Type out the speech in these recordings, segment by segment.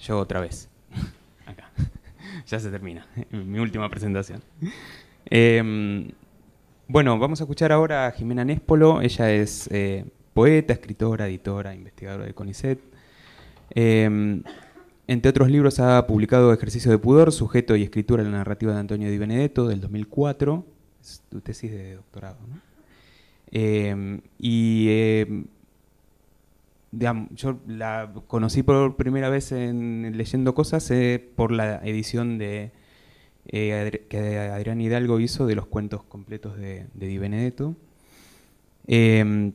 yo otra vez. Acá. ya se termina. Mi última presentación. Em, bueno, vamos a escuchar ahora a Jimena Nespolo. Ella es eh, poeta, escritora, editora, investigadora de CONICET. Em, entre otros libros ha publicado Ejercicio de Pudor, Sujeto y Escritura en la Narrativa de Antonio Di Benedetto del 2004. Es tu tesis de doctorado, ¿no? Em, y yo la conocí por primera vez en Leyendo Cosas eh, por la edición de eh, que Adrián Hidalgo hizo de los cuentos completos de, Di Benedetto. Em,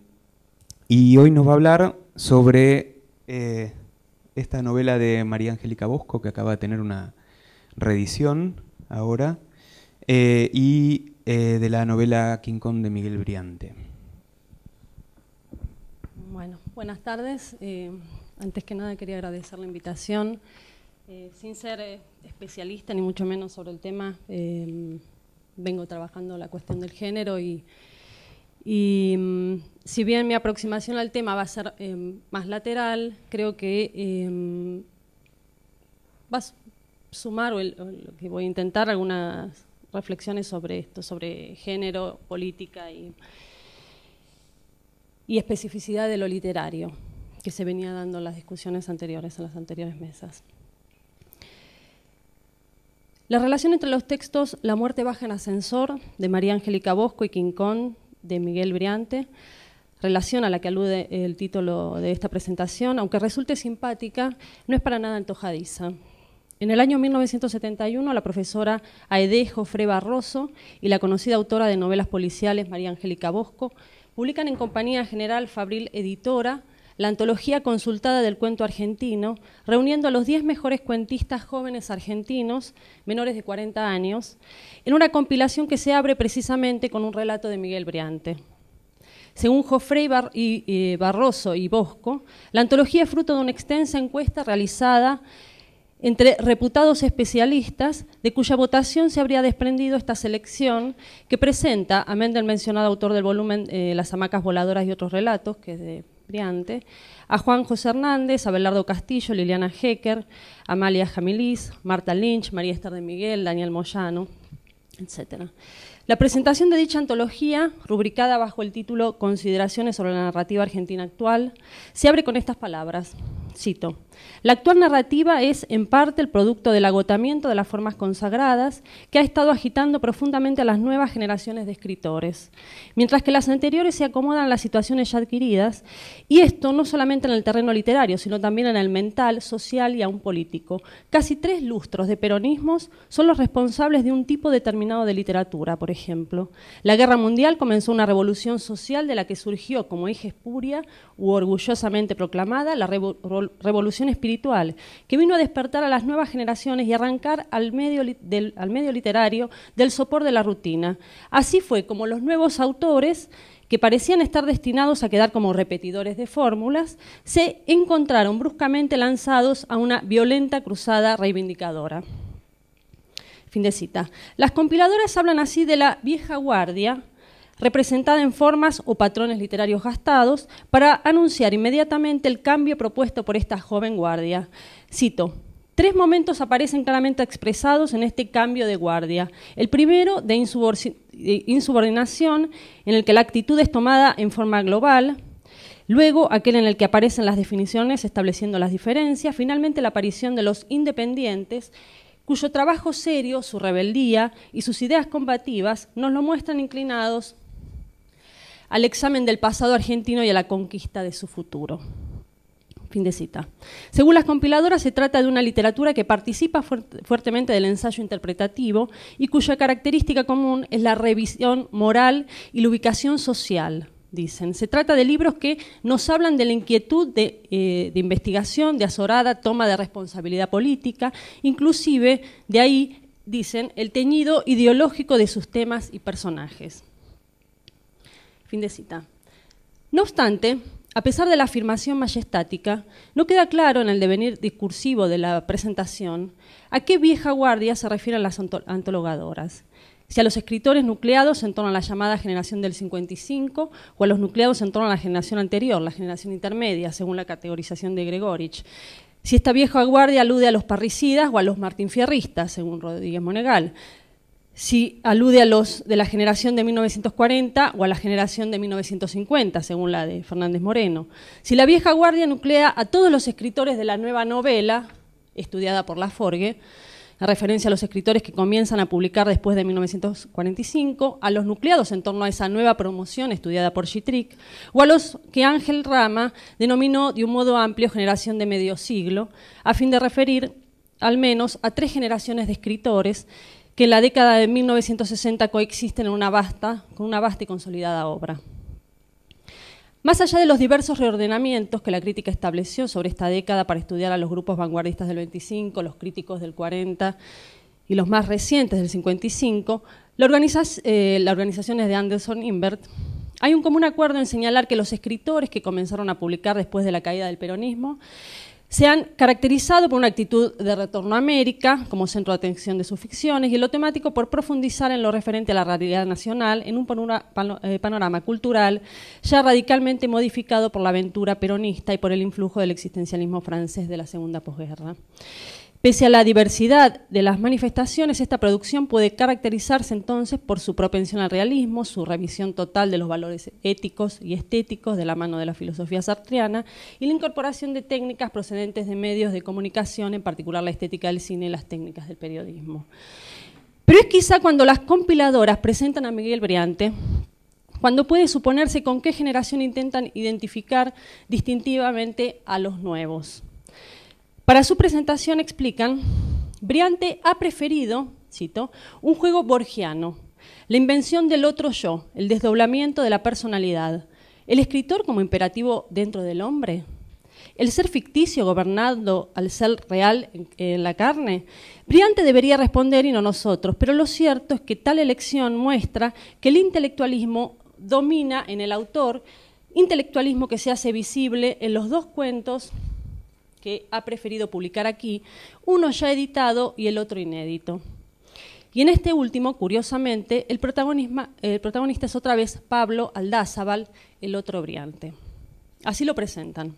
y hoy nos va a hablar sobre eh, esta novela de María Angélica Bosco, que acaba de tener una reedición ahora, y de la novela King de Miguel Briante. Bueno, buenas tardes. Eh, antes que nada quería agradecer la invitación. Eh, sin ser eh, especialista ni mucho menos sobre el tema, vengo trabajando la cuestión del género y, y mm, si bien mi aproximación al tema va a ser más lateral, creo que va a sumar o, o lo que voy a intentar algunas reflexiones sobre esto, sobre género, política y y especificidad de lo literario, que se venía dando en las discusiones anteriores, en las anteriores mesas. La relación entre los textos La muerte baja en ascensor, de María Angélica Bosco y Quincón, de Miguel Briante, relación a la que alude el título de esta presentación, aunque resulte simpática, no es para nada antojadiza. En el año 1971, la profesora Aedejo Fre Barroso y la conocida autora de novelas policiales María Angélica Bosco publican en Compañía General Fabril Editora la antología consultada del cuento argentino, reuniendo a los 10 mejores cuentistas jóvenes argentinos, menores de 40 años, en una compilación que se abre precisamente con un relato de Miguel Briante. Según Joffrey eh, Barroso y Bosco, la antología es fruto de una extensa encuesta realizada entre reputados especialistas de cuya votación se habría desprendido esta selección que presenta, amén del mencionado autor del volumen eh, Las hamacas voladoras y otros relatos, que es de Briante, a Juan José Hernández, Abelardo Castillo, Liliana Hecker, Amalia Jamilís, Marta Lynch, María Esther de Miguel, Daniel Moyano, etc. La presentación de dicha antología, rubricada bajo el título Consideraciones sobre la narrativa argentina actual, se abre con estas palabras, cito, la actual narrativa es, en parte, el producto del agotamiento de las formas consagradas, que ha estado agitando profundamente a las nuevas generaciones de escritores, mientras que las anteriores se acomodan a las situaciones ya adquiridas, y esto no solamente en el terreno literario, sino también en el mental, social y aún político. Casi tres lustros de peronismos son los responsables de un tipo determinado de literatura, por ejemplo. La Guerra Mundial comenzó una revolución social de la que surgió como hija espuria u orgullosamente proclamada la revolución espiritual, que vino a despertar a las nuevas generaciones y arrancar al medio, al medio literario del sopor de la rutina. Así fue como los nuevos autores que parecían estar destinados a quedar como repetidores de fórmulas, se encontraron bruscamente lanzados a una violenta cruzada reivindicadora. Fin de cita. Las compiladoras hablan así de la vieja guardia, representada en formas o patrones literarios gastados, para anunciar inmediatamente el cambio propuesto por esta joven guardia. Cito, Tres momentos aparecen claramente expresados en este cambio de guardia. El primero, de insubordinación, en el que la actitud es tomada en forma global. Luego, aquel en el que aparecen las definiciones estableciendo las diferencias. Finalmente, la aparición de los independientes, cuyo trabajo serio, su rebeldía y sus ideas combativas nos lo muestran inclinados al examen del pasado argentino y a la conquista de su futuro. Fin de cita. Según las compiladoras, se trata de una literatura que participa fuertemente del ensayo interpretativo y cuya característica común es la revisión moral y la ubicación social, dicen. Se trata de libros que nos hablan de la inquietud de, eh, investigación, de azorada toma de responsabilidad política, inclusive de ahí, dicen, el teñido ideológico de sus temas y personajes. No obstante, a pesar de la afirmación majestática, no queda claro en el devenir discursivo de la presentación a qué vieja guardia se refieren las antologadoras. Si a los escritores nucleados en torno a la llamada generación del 55 o a los nucleados en torno a la generación anterior, la generación intermedia, según la categorización de Gregorich. Si esta vieja guardia alude a los parricidas o a los martinfierristas, según Rodríguez Monegal si alude a los de la generación de 1940 o a la generación de 1950, según la de Fernández Moreno. Si la vieja guardia nuclea a todos los escritores de la nueva novela, estudiada por la Forgue, a referencia a los escritores que comienzan a publicar después de 1945, a los nucleados en torno a esa nueva promoción estudiada por Chitrick, o a los que Ángel Rama denominó de un modo amplio generación de medio siglo, a fin de referir al menos a tres generaciones de escritores que en la década de 1960 coexisten en una vasta, con una vasta y consolidada obra. Más allá de los diversos reordenamientos que la crítica estableció sobre esta década para estudiar a los grupos vanguardistas del 25, los críticos del 40 y los más recientes del 55, la, organizaciones eh, la es de Anderson Invert. Hay un común acuerdo en señalar que los escritores que comenzaron a publicar después de la caída del peronismo se han caracterizado por una actitud de retorno a América como centro de atención de sus ficciones y lo temático por profundizar en lo referente a la realidad nacional en un eh, panorama cultural ya radicalmente modificado por la aventura peronista y por el influjo del existencialismo francés de la segunda posguerra. Pese a la diversidad de las manifestaciones, esta producción puede caracterizarse entonces por su propensión al realismo, su revisión total de los valores éticos y estéticos de la mano de la filosofía sartriana y la incorporación de técnicas procedentes de medios de comunicación, en particular la estética del cine y las técnicas del periodismo. Pero es quizá cuando las compiladoras presentan a Miguel Briante, cuando puede suponerse con qué generación intentan identificar distintivamente a los nuevos. Para su presentación explican, Briante ha preferido, cito, un juego borgiano, la invención del otro yo, el desdoblamiento de la personalidad, el escritor como imperativo dentro del hombre, el ser ficticio gobernando al ser real en, la carne? Briante debería responder y no nosotros, pero lo cierto es que tal elección muestra que el intelectualismo domina en el autor, intelectualismo que se hace visible en los dos cuentos que ha preferido publicar aquí, uno ya editado y el otro inédito. Y en este último, curiosamente, el, protagonista es otra vez Pablo Aldázabal, el otro Briante. Así lo presentan.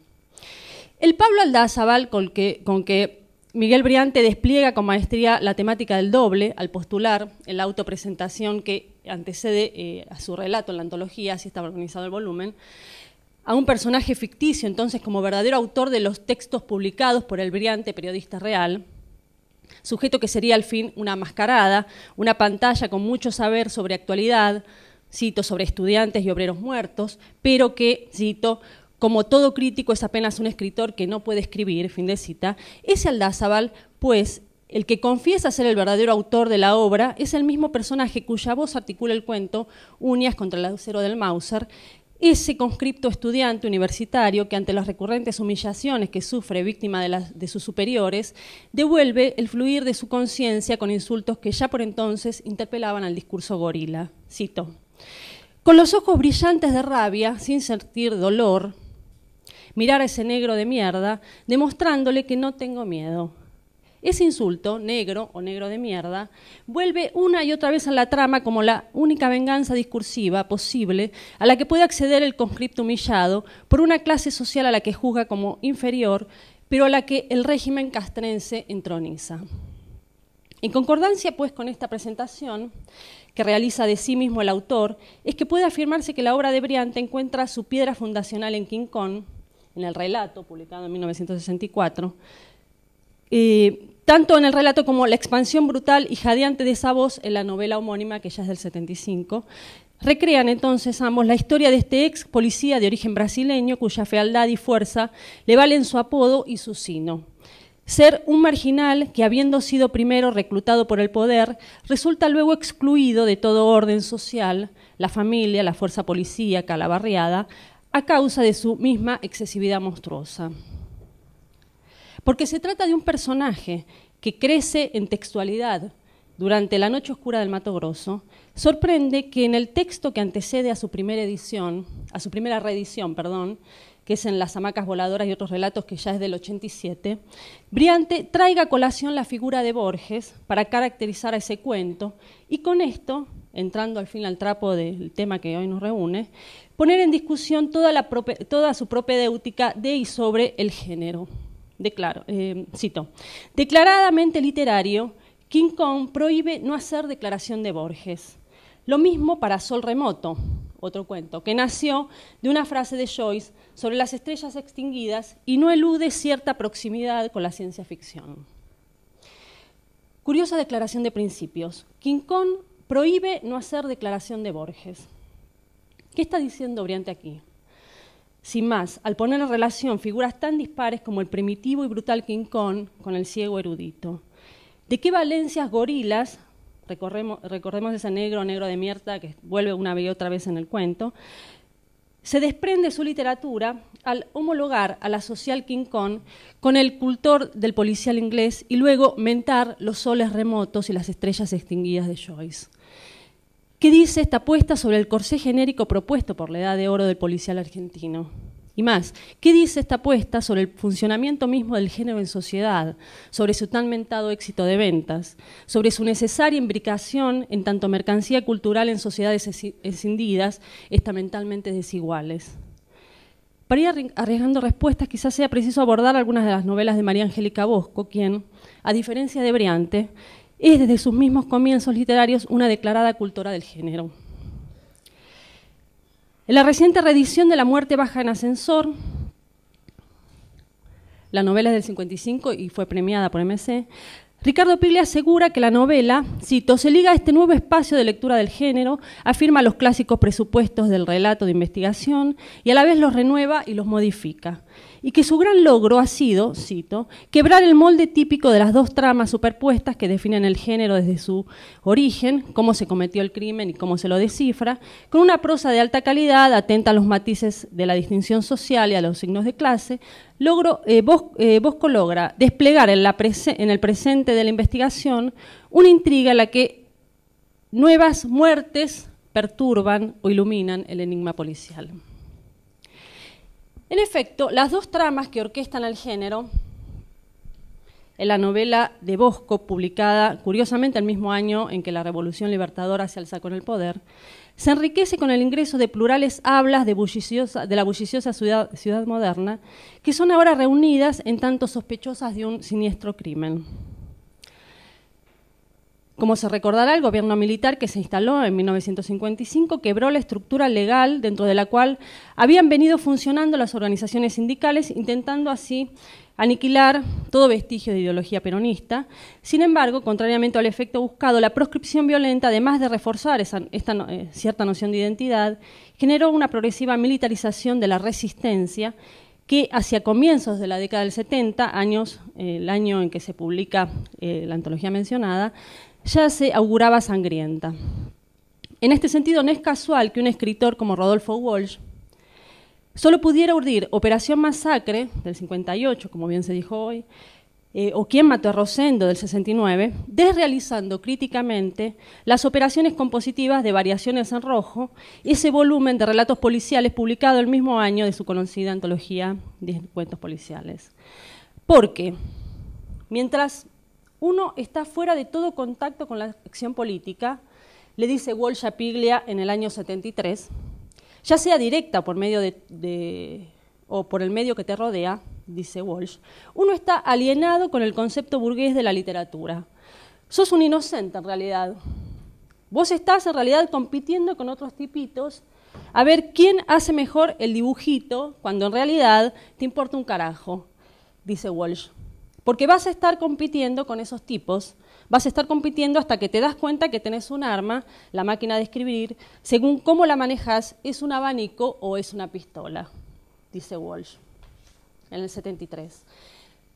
El Pablo Aldázabal con que, que Miguel Briante despliega con maestría la temática del doble al postular en la autopresentación que antecede eh, a su relato en la antología, así estaba organizado el volumen, a un personaje ficticio, entonces como verdadero autor de los textos publicados por el brillante periodista real, sujeto que sería al fin una mascarada, una pantalla con mucho saber sobre actualidad, cito, sobre estudiantes y obreros muertos, pero que, cito, como todo crítico es apenas un escritor que no puede escribir, fin de cita, ese Aldazábal, pues, el que confiesa ser el verdadero autor de la obra es el mismo personaje cuya voz articula el cuento Uñas contra el acero del Mauser, ese conscripto estudiante universitario que ante las recurrentes humillaciones que sufre víctima de, sus superiores, devuelve el fluir de su conciencia con insultos que ya por entonces interpelaban al discurso gorila. Cito. Con los ojos brillantes de rabia, sin sentir dolor, mirar a ese negro de mierda, demostrándole que no tengo miedo, ese insulto, negro o negro de mierda, vuelve una y otra vez a la trama como la única venganza discursiva posible a la que puede acceder el conscripto humillado por una clase social a la que juzga como inferior, pero a la que el régimen castrense entroniza. En concordancia, pues, con esta presentación que realiza de sí mismo el autor, es que puede afirmarse que la obra de Briante encuentra su piedra fundacional en Quincón, en el relato publicado en 1964, tanto en el relato como la expansión brutal y jadeante de esa voz en la novela homónima, que ya es del 75. Recrean entonces ambos la historia de este ex policía de origen brasileño cuya fealdad y fuerza le valen su apodo y su sino. Ser un marginal que, habiendo sido primero reclutado por el poder, resulta luego excluido de todo orden social, la familia, la fuerza policía, la a causa de su misma excesividad monstruosa porque se trata de un personaje que crece en textualidad durante la noche oscura del Mato Grosso, sorprende que en el texto que antecede a su primera edición, a su primera reedición, perdón, que es en Las hamacas voladoras y otros relatos que ya es del 87, Briante traiga a colación la figura de Borges para caracterizar a ese cuento y con esto, entrando al fin al trapo del tema que hoy nos reúne, poner en discusión toda, toda su propedéutica de y sobre el género. Eh, cito, declaradamente literario, King Kong prohíbe no hacer declaración de Borges. Lo mismo para Sol Remoto, otro cuento, que nació de una frase de Joyce sobre las estrellas extinguidas y no elude cierta proximidad con la ciencia ficción. Curiosa declaración de principios. King Kong prohíbe no hacer declaración de Borges. ¿Qué está diciendo Briante aquí? Sin más, al poner en relación figuras tan dispares como el primitivo y brutal King Kong con el ciego erudito. ¿De qué valencias gorilas, recorremos, recordemos ese negro, negro de mierda que vuelve una y otra vez en el cuento, se desprende su literatura al homologar a la social King Kong con el cultor del policial inglés y luego mentar los soles remotos y las estrellas extinguidas de Joyce. ¿Qué dice esta apuesta sobre el corsé genérico propuesto por la edad de oro del policial argentino. Y más, ¿qué dice esta apuesta sobre el funcionamiento mismo del género en sociedad, sobre su tan mentado éxito de ventas, sobre su necesaria imbricación en tanto mercancía cultural en sociedades escindidas, estamentalmente desiguales? Para ir arriesgando respuestas, quizás sea preciso abordar algunas de las novelas de María Angélica Bosco, quien, a diferencia de Briante, es desde sus mismos comienzos literarios una declarada cultura del género. En la reciente reedición de La muerte baja en ascensor, la novela es del 55 y fue premiada por MC, Ricardo Piglia asegura que la novela, cito, se liga a este nuevo espacio de lectura del género, afirma los clásicos presupuestos del relato de investigación y a la vez los renueva y los modifica. Y que su gran logro ha sido, cito, quebrar el molde típico de las dos tramas superpuestas que definen el género desde su origen, cómo se cometió el crimen y cómo se lo descifra, con una prosa de alta calidad, atenta a los matices de la distinción social y a los signos de clase, eh, eh, Bosco logra desplegar en, en, el presente de la investigación una intriga en la que nuevas muertes perturban o iluminan el enigma policial. En efecto, las dos tramas que orquestan el género, en la novela de Bosco, publicada curiosamente el mismo año en que la Revolución Libertadora se alza con el poder, se enriquece con el ingreso de plurales hablas de, la bulliciosa ciudad, ciudad, moderna, que son ahora reunidas en tanto sospechosas de un siniestro crimen. Como se recordará, el gobierno militar que se instaló en 1955 quebró la estructura legal dentro de la cual habían venido funcionando las organizaciones sindicales, intentando así aniquilar todo vestigio de ideología peronista. Sin embargo, contrariamente al efecto buscado, la proscripción violenta, además de reforzar eh, cierta noción de identidad, generó una progresiva militarización de la resistencia que hacia comienzos de la década del 70, años, eh, el año en que se publica eh, la antología mencionada, ya se auguraba sangrienta. En este sentido, no es casual que un escritor como Rodolfo Walsh Solo pudiera urdir Operación Masacre del 58, como bien se dijo hoy, eh, o quién mató a Rosendo del 69, desrealizando críticamente las operaciones compositivas de Variaciones en Rojo, ese volumen de relatos policiales publicado el mismo año de su conocida antología de cuentos policiales. Porque mientras uno está fuera de todo contacto con la acción política, le dice Walsh a Piglia en el año 73, ya sea directa por medio de, o por el medio que te rodea, dice Walsh, uno está alienado con el concepto burgués de la literatura. Sos un inocente en realidad. Vos estás en realidad compitiendo con otros tipitos a ver quién hace mejor el dibujito cuando en realidad te importa un carajo, dice Walsh. Porque vas a estar compitiendo con esos tipos Vas a estar compitiendo hasta que te das cuenta que tenés un arma, la máquina de escribir, según cómo la manejas, es un abanico o es una pistola, dice Walsh en el 73.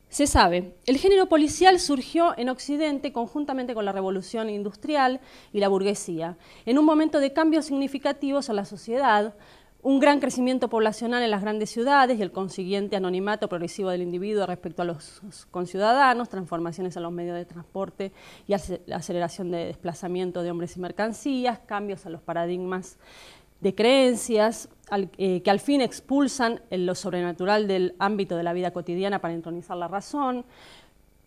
Se sabe, el género policial surgió en Occidente conjuntamente con la revolución industrial y la burguesía, en un momento de cambios significativos a la sociedad, un gran crecimiento poblacional en las grandes ciudades y el consiguiente anonimato progresivo del individuo respecto a los conciudadanos, transformaciones en los medios de transporte y la aceleración de desplazamiento de hombres y mercancías, cambios a los paradigmas de creencias eh, que al fin expulsan lo sobrenatural del ámbito de la vida cotidiana para entronizar la razón,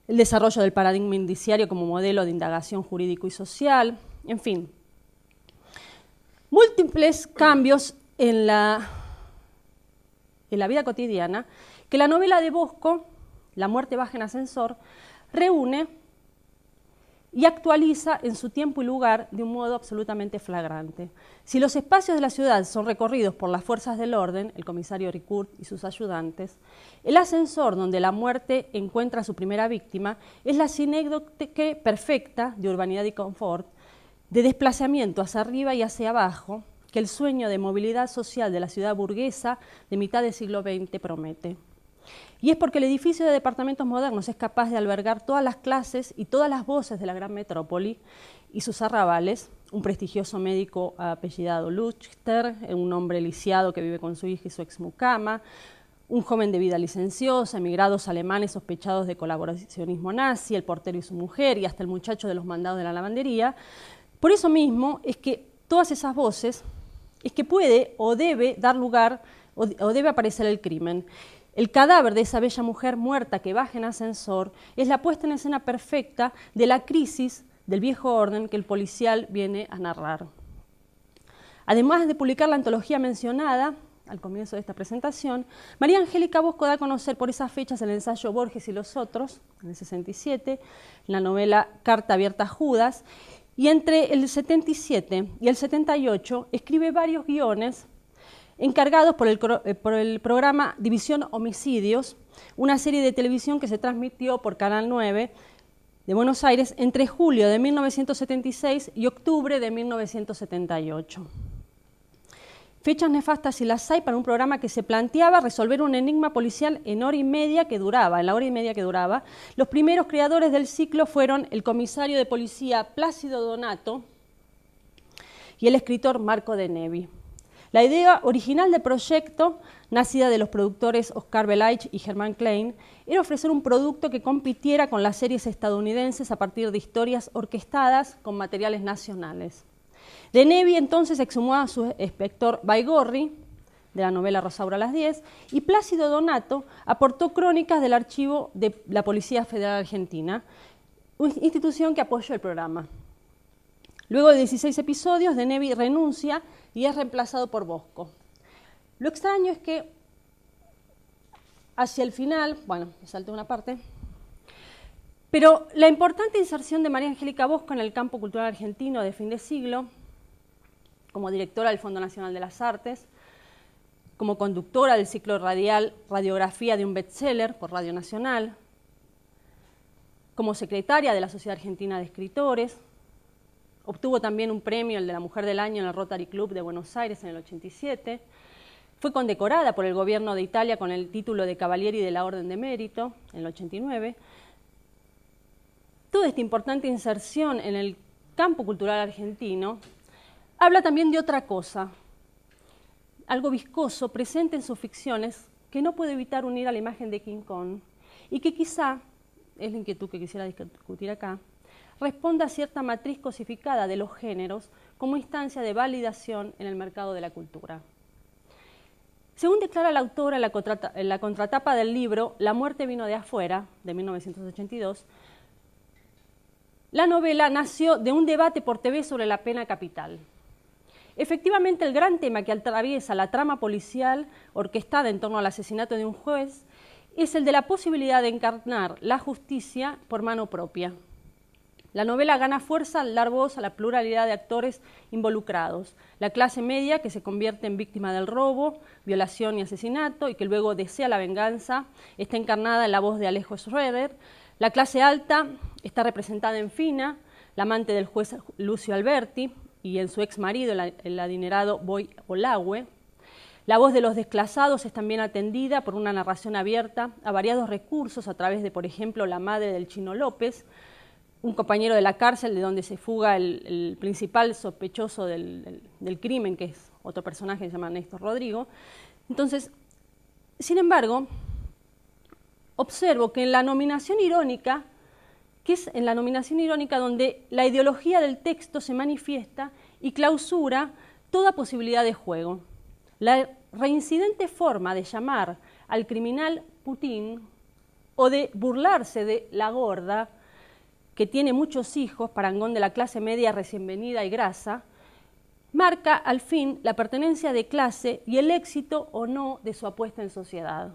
el desarrollo del paradigma indiciario como modelo de indagación jurídico y social, en fin. Múltiples cambios en la, vida cotidiana que la novela de Bosco, La muerte baja en ascensor, reúne y actualiza en su tiempo y lugar de un modo absolutamente flagrante. Si los espacios de la ciudad son recorridos por las fuerzas del orden, el comisario Ricourt y sus ayudantes, el ascensor donde la muerte encuentra su primera víctima es la sinécdote perfecta de urbanidad y confort, de desplazamiento hacia arriba y hacia abajo, que el sueño de movilidad social de la ciudad burguesa de mitad del siglo XX promete. Y es porque el edificio de departamentos modernos es capaz de albergar todas las clases y todas las voces de la gran metrópoli y sus arrabales, un prestigioso médico apellidado Luchter, un hombre lisiado que vive con su hija y su ex-mucama, un joven de vida licenciosa, emigrados alemanes sospechados de colaboracionismo nazi, el portero y su mujer y hasta el muchacho de los mandados de la lavandería. Por eso mismo es que todas esas voces es que puede o debe dar lugar o, debe aparecer el crimen. El cadáver de esa bella mujer muerta que baja en ascensor es la puesta en escena perfecta de la crisis del viejo orden que el policial viene a narrar. Además de publicar la antología mencionada al comienzo de esta presentación, María Angélica Bosco da a conocer por esas fechas el ensayo Borges y los otros, en el 67, la novela Carta abierta a Judas, y entre el 77 y el 78 escribe varios guiones encargados eh, por el, programa División Homicidios, una serie de televisión que se transmitió por Canal 9 de Buenos Aires entre julio de 1976 y octubre de 1978. Fechas nefastas y las hay para un programa que se planteaba resolver un enigma policial en hora y media que duraba, en la hora y media que duraba. Los primeros creadores del ciclo fueron el comisario de policía Plácido Donato y el escritor Marco de Nevi. La idea original del proyecto, nacida de los productores Oscar Belaich y Germán Klein, era ofrecer un producto que compitiera con las series estadounidenses a partir de historias orquestadas con materiales nacionales. De Nevi entonces exhumó a su inspector Baigorri, de la novela Rosaura a las 10, y Plácido Donato aportó crónicas del archivo de la Policía Federal Argentina, institución que apoyó el programa. Luego de 16 episodios, De Nevi renuncia y es reemplazado por Bosco. Lo extraño es que hacia el final, bueno, me una parte, pero la importante inserción de María Angélica Bosco en el campo cultural argentino de fin de siglo como directora del Fondo Nacional de las Artes, como conductora del ciclo radial Radiografía de un bestseller por Radio Nacional, como secretaria de la Sociedad Argentina de Escritores, obtuvo también un premio, el de la Mujer del Año, en el Rotary Club de Buenos Aires en el 87, fue condecorada por el gobierno de Italia con el título de Cavalieri de la Orden de Mérito en el 89. Toda esta importante inserción en el campo cultural argentino habla también de otra cosa, algo viscoso presente en sus ficciones que no puede evitar unir a la imagen de King Kong y que quizá, es la inquietud que quisiera discutir acá, responda a cierta matriz cosificada de los géneros como instancia de validación en el mercado de la cultura. Según declara la autora en la, contratapa del libro La muerte vino de afuera, de 1982, la novela nació de un debate por TV sobre la pena capital. Efectivamente, el gran tema que atraviesa la trama policial orquestada en torno al asesinato de un juez es el de la posibilidad de encarnar la justicia por mano propia. La novela gana fuerza al dar voz a la pluralidad de actores involucrados, la clase media que se convierte en víctima del robo, violación y asesinato y que luego desea la venganza, está encarnada en la voz de Alejo Schroeder, la clase alta está representada en Fina, la amante del juez Lucio Alberti, y en su ex marido, el adinerado Boy Olagüe. La voz de los desclasados es también atendida por una narración abierta a variados recursos a través de, por ejemplo, la madre del Chino López, un compañero de la cárcel de donde se fuga el, principal sospechoso del, del, crimen, que es otro personaje que se llama Néstor Rodrigo. Entonces, sin embargo, observo que en la nominación irónica que es en la nominación irónica donde la ideología del texto se manifiesta y clausura toda posibilidad de juego. La reincidente forma de llamar al criminal Putin o de burlarse de la gorda, que tiene muchos hijos, parangón de la clase media recién venida y grasa, marca al fin la pertenencia de clase y el éxito o no de su apuesta en sociedad.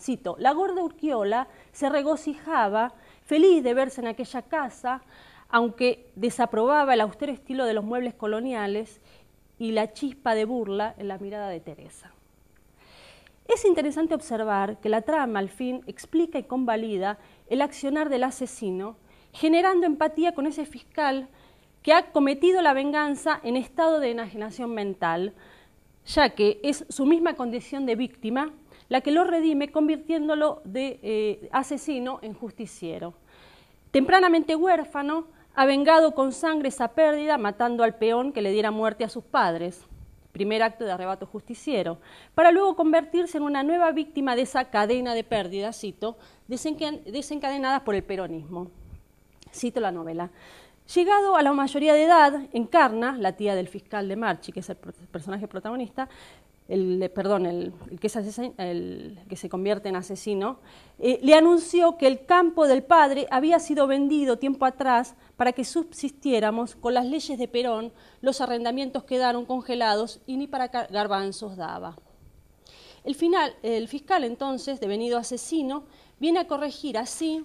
Cito, la gorda Urquiola se regocijaba feliz de verse en aquella casa, aunque desaprobaba el austero estilo de los muebles coloniales y la chispa de burla en la mirada de Teresa. Es interesante observar que la trama al fin explica y convalida el accionar del asesino, generando empatía con ese fiscal que ha cometido la venganza en estado de enajenación mental, ya que es su misma condición de víctima la que lo redime convirtiéndolo de eh, asesino en justiciero. Tempranamente huérfano, ha vengado con sangre esa pérdida matando al peón que le diera muerte a sus padres, primer acto de arrebato justiciero, para luego convertirse en una nueva víctima de esa cadena de pérdidas, cito, desencadenada desencadenadas por el peronismo. Cito la novela. Llegado a la mayoría de edad, encarna, la tía del fiscal de Marchi, que es el personaje protagonista, el, eh, perdón, el, que se convierte en asesino, eh, le anunció que el campo del padre había sido vendido tiempo atrás para que subsistiéramos con las leyes de Perón, los arrendamientos quedaron congelados y ni para garbanzos daba. El, final, el fiscal entonces, devenido asesino, viene a corregir así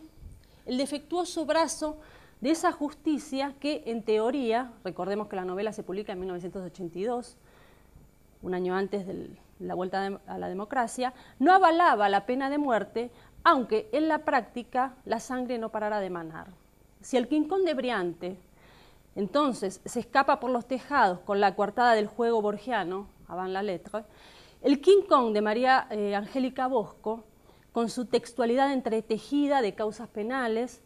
el defectuoso brazo de esa justicia que en teoría, recordemos que la novela se publica en 1982, un año antes de la vuelta a la democracia, no avalaba la pena de muerte, aunque en la práctica la sangre no parara de manar. Si el quincón de Briante entonces se escapa por los tejados con la coartada del juego borgiano, avant la letra. el King Kong de María eh, Angélica Bosco, con su textualidad entretejida de causas penales,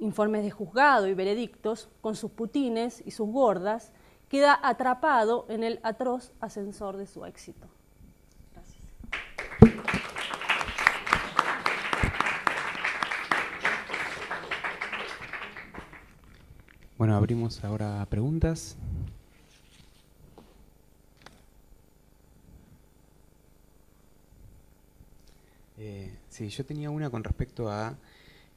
informes de juzgado y veredictos, con sus putines y sus gordas, queda atrapado en el atroz ascensor de su éxito. Gracias. Bueno, abrimos ahora preguntas. Eh, sí, yo tenía una con respecto a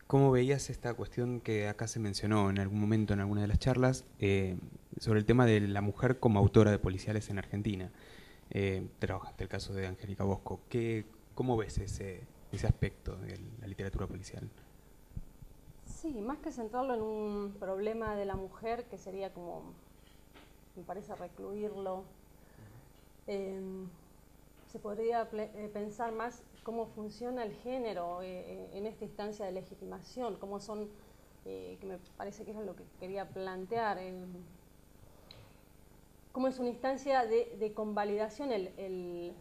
cómo veías esta cuestión que acá se mencionó en algún momento en alguna de las charlas, eh, sobre el tema de la mujer como autora de policiales en Argentina. Eh, trabajaste el caso de Angélica Bosco. ¿Cómo ves ese, aspecto de la literatura policial? Sí, más que centrarlo en un problema de la mujer, que sería como, me parece, recluirlo, em, se podría eh, pensar más cómo funciona el género eh, en esta instancia de legitimación, cómo son, que me parece que es lo que quería plantear, em, como es una instancia de, convalidación el,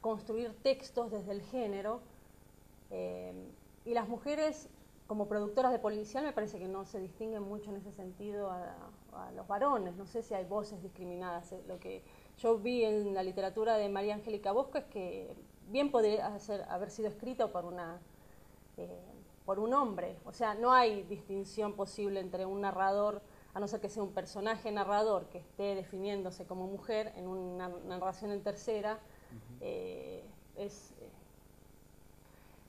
construir textos desde el género. Eh, y las mujeres, como productoras de policial, me parece que no se distinguen mucho en ese sentido a, los varones. No sé si hay voces discriminadas. Eh, lo que yo vi en la literatura de María Angélica Bosco es que bien podría haber sido escrito por una... Eh, por un hombre, o sea, no hay distinción posible entre un narrador a no ser que sea un personaje narrador que esté definiéndose como mujer en una narración en tercera, eh, eh,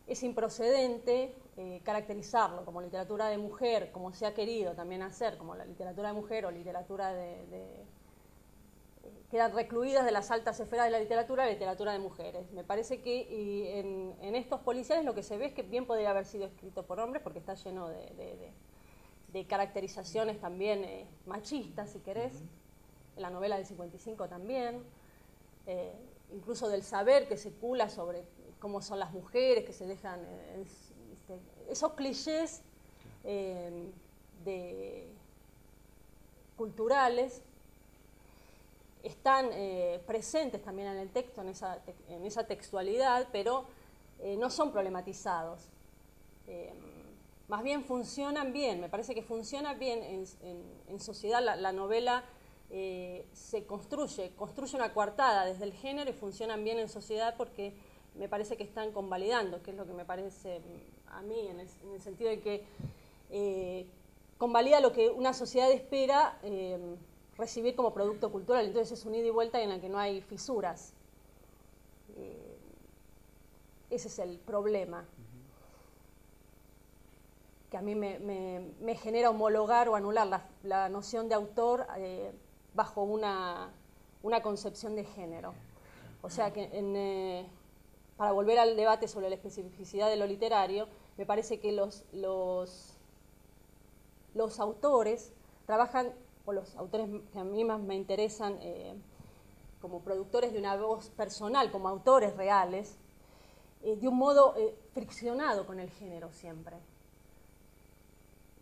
es, improcedente eh, caracterizarlo como literatura de mujer, como se ha querido también hacer, como la literatura de mujer o literatura de... quedan recluidas de las altas esferas de la literatura literatura de mujeres. Me parece que en, estos policiales lo que se ve es que bien podría haber sido escrito por hombres porque está lleno de de caracterizaciones también eh, machistas, si querés, en la novela del 55 también, eh, incluso del saber que circula sobre cómo son las mujeres, que se dejan eh, este, esos clichés culturales están presentes también en el texto, en esa, textualidad, pero no son problematizados más bien funcionan bien, me parece que funciona bien en, sociedad la, novela. Eh, se construye, construye una coartada desde el género y funcionan bien en sociedad porque me parece que están convalidando, que es lo que me parece mm, a mí, en el, sentido de que eh, convalida lo que una sociedad espera eh, recibir como producto cultural. Entonces es un ida y vuelta en la que no hay fisuras. ese es el problema que a mí me, genera homologar o anular la, noción de autor eh, bajo una, concepción de género. O sea que, eh, para volver al debate sobre la especificidad de lo literario, me parece que los, autores trabajan, o los autores que a mí más me interesan, eh, como productores de una voz personal, como autores reales, de un modo friccionado con el género siempre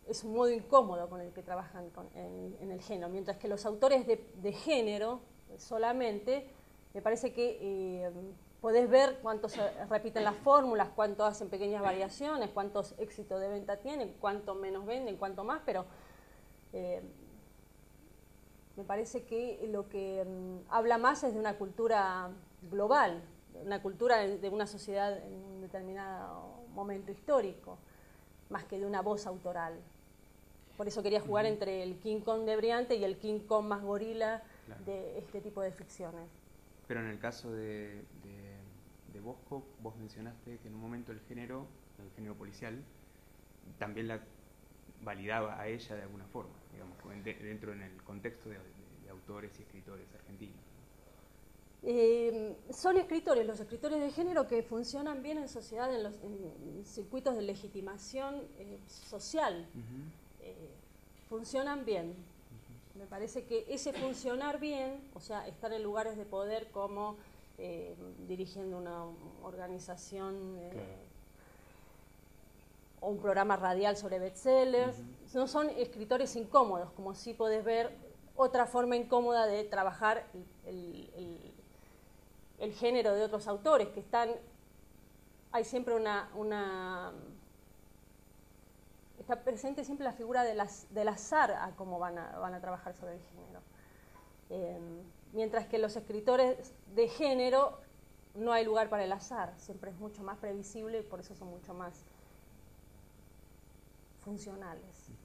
es un modo incómodo con el que trabajan en, el género, mientras que los autores de, género solamente, me parece que eh, podés ver cuántos repiten las fórmulas, cuántos hacen pequeñas variaciones, cuántos éxitos de venta tienen, cuánto menos venden, cuánto más, pero eh, me parece que lo que mm, habla más es de una cultura global, una cultura de una sociedad en un determinado momento histórico, más que de una voz autoral. Por eso quería jugar entre el King Kong de Briante y el King Kong más gorila de este tipo de ficciones. Pero en el caso de, Bosco, vos mencionaste que en un momento el género, el género policial, también la validaba a ella de alguna forma, digamos, dentro en el contexto de, autores y escritores argentinos. Em, son escritores, los escritores de género que funcionan bien en sociedad, en los circuitos de legitimación eh, social. Eh, funcionan bien. Me parece que ese funcionar bien, o sea, estar en lugares de poder como eh, dirigiendo una organización eh, o un programa radial sobre bestsellers, no son escritores incómodos, como sí podés ver otra forma incómoda de trabajar el, el género de otros autores, que están, hay siempre una, una está presente siempre la figura del azar a cómo van a, trabajar sobre el género. Em, mientras que los escritores de género no hay lugar para el azar, siempre es mucho más previsible y por eso son mucho más funcionales.